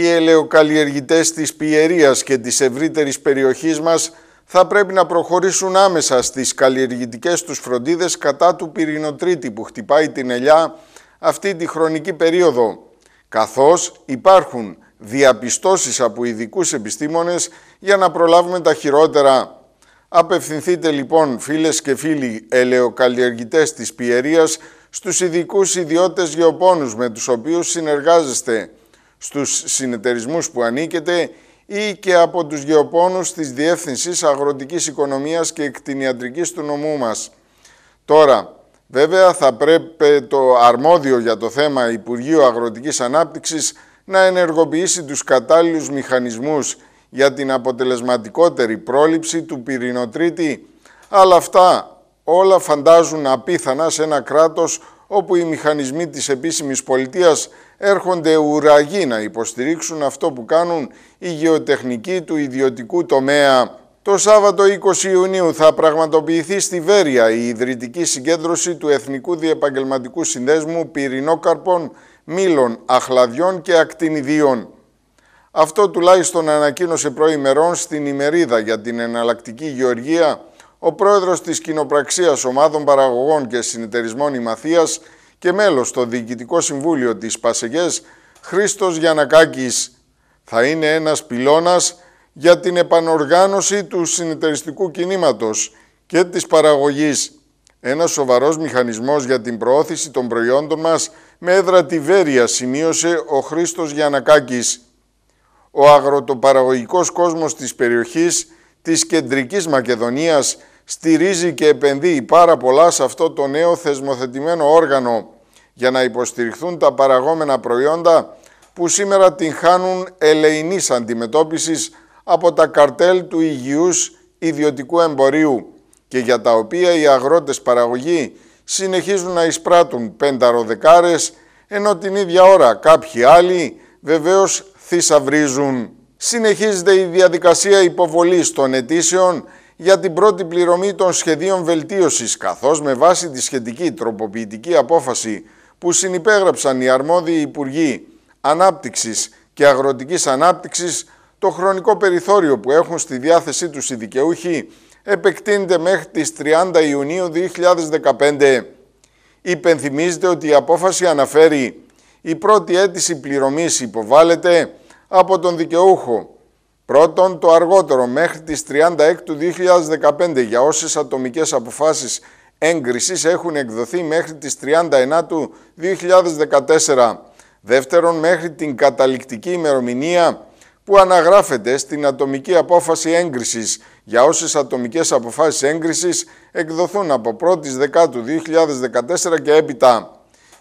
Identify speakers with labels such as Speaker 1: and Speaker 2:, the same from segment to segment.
Speaker 1: οι ελαιοκαλλιεργητές της Πιερίας και της ευρύτερης περιοχής μας θα πρέπει να προχωρήσουν άμεσα στις καλλιεργητικές τους φροντίδες κατά του πυρηνοτρίτη που χτυπάει την ελιά αυτή τη χρονική περίοδο, καθώς υπάρχουν διαπιστώσεις από ειδικούς επιστήμονες για να προλάβουμε τα χειρότερα. Απευθυνθείτε λοιπόν φίλες και φίλοι ελαιοκαλλιεργητές της Πιερίας στους ειδικούς ιδιώτες γεωπόνους με τους οποίους συνεργάζεστε στους συνεταιρισμούς που ανήκεται ή και από τους γεωπόνους της Διεύθυνσης Αγροτικής Οικονομίας και Εκτινιατρικής του νομού μας. Τώρα, βέβαια θα πρέπει το αρμόδιο για το θέμα Υπουργείο Αγροτικής Ανάπτυξης να ενεργοποιήσει τους κατάλληλους μηχανισμούς για την αποτελεσματικότερη πρόληψη του πυρηνοτρίτη, αλλά αυτά όλα φαντάζουν απίθανα σε ένα κράτος όπου οι μηχανισμοί της επίσημης πολιτείας έρχονται ουραγοί να υποστηρίξουν αυτό που κάνουν οι γεωτεχνικοί του ιδιωτικού τομέα. Το Σάββατο 20 Ιουνίου θα πραγματοποιηθεί στη Βέρεια η ιδρυτική συγκέντρωση του Εθνικού Διεπαγγελματικού Συνδέσμου Πυρηνόκαρπων, Μήλων, Αχλαδιών και Ακτινιδίων. Αυτό τουλάχιστον ανακοίνωσε προημερών στην ημερίδα για την εναλλακτική γεωργία ο πρόεδρος της Κοινοπραξίας Ομάδων Παραγωγών και Συνεταιρισμών Ημαθίας και μέλος στο Διοικητικό Συμβούλιο της Πασεγές, Χρήστος Γιανακάκης. Θα είναι ένας πυλώνας για την επανοργάνωση του συνεταιριστικού κινήματος και της παραγωγής. Ένας σοβαρός μηχανισμός για την προώθηση των προϊόντων μας με έδρα τη Βέρεια, σημείωσε ο Χρήστος Γιανακάκης. Ο αγροτοπαραγωγικός κόσμος της περιοχής της Κεντρικής Μακεδονίας στηρίζει και επενδύει πάρα πολλά σε αυτό το νέο θεσμοθετημένο όργανο για να υποστηριχθούν τα παραγόμενα προϊόντα που σήμερα την χάνουν ελεηνής αντιμετώπισης από τα καρτέλ του υγιούς ιδιωτικού εμπορίου και για τα οποία οι αγρότες παραγωγοί συνεχίζουν να εισπράττουν πενταροδεκάρες, ενώ την ίδια ώρα κάποιοι άλλοι βεβαίως θησαυρίζουν. Συνεχίζεται η διαδικασία υποβολής των αιτήσεων για την πρώτη πληρωμή των σχεδίων βελτίωσης, καθώς με βάση τη σχετική τροποποιητική απόφαση που συνυπέγραψαν οι αρμόδιοι Υπουργοί Ανάπτυξης και Αγροτικής Ανάπτυξης, το χρονικό περιθώριο που έχουν στη διάθεσή τους οι δικαιούχοι επεκτείνεται μέχρι τις 30 Ιουνίου 2015. Υπενθυμίζεται ότι η απόφαση αναφέρει η πρώτη αίτηση πληρωμής υποβάλλεται από τον δικαιούχο Πρώτον, το αργότερο, μέχρι τις 36 του 2015, για όσες ατομικές αποφάσεις έγκρισης έχουν εκδοθεί μέχρι τις 39 του 2014. Δεύτερον, μέχρι την καταληκτική ημερομηνία που αναγράφεται στην ατομική απόφαση έγκρισης για όσες ατομικές αποφάσεις έγκρισης εκδοθούν από 1η Δεκάτου 2014 και έπειτα.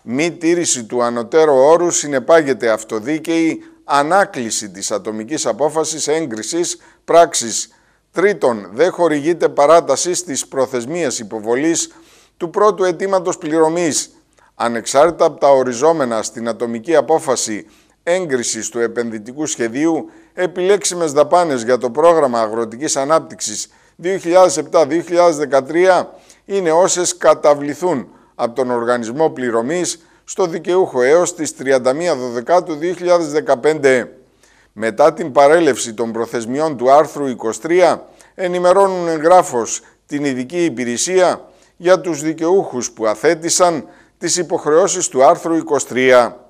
Speaker 1: Μη τήρηση του ανωτέρου όρου συνεπάγεται αυτοδίκαιη ανάκληση της ατομικής απόφασης έγκρισης πράξης. Τρίτον, δεν χορηγείται παράταση στις προθεσμίες υποβολής του πρώτου αιτήματος πληρωμής. Ανεξάρτητα από τα οριζόμενα στην ατομική απόφαση έγκρισης του επενδυτικού σχεδίου, επιλέξιμες δαπάνες για το πρόγραμμα αγροτικής ανάπτυξης 2007-2013 είναι όσες καταβληθούν από τον οργανισμό πληρωμής στο δικαιούχο έως τις 31 του 2015. Μετά την παρέλευση των προθεσμιών του άρθρου 23, ενημερώνουν εγγράφος την ειδική υπηρεσία για τους δικαιούχους που αθέτησαν τις υποχρεώσεις του άρθρου 23.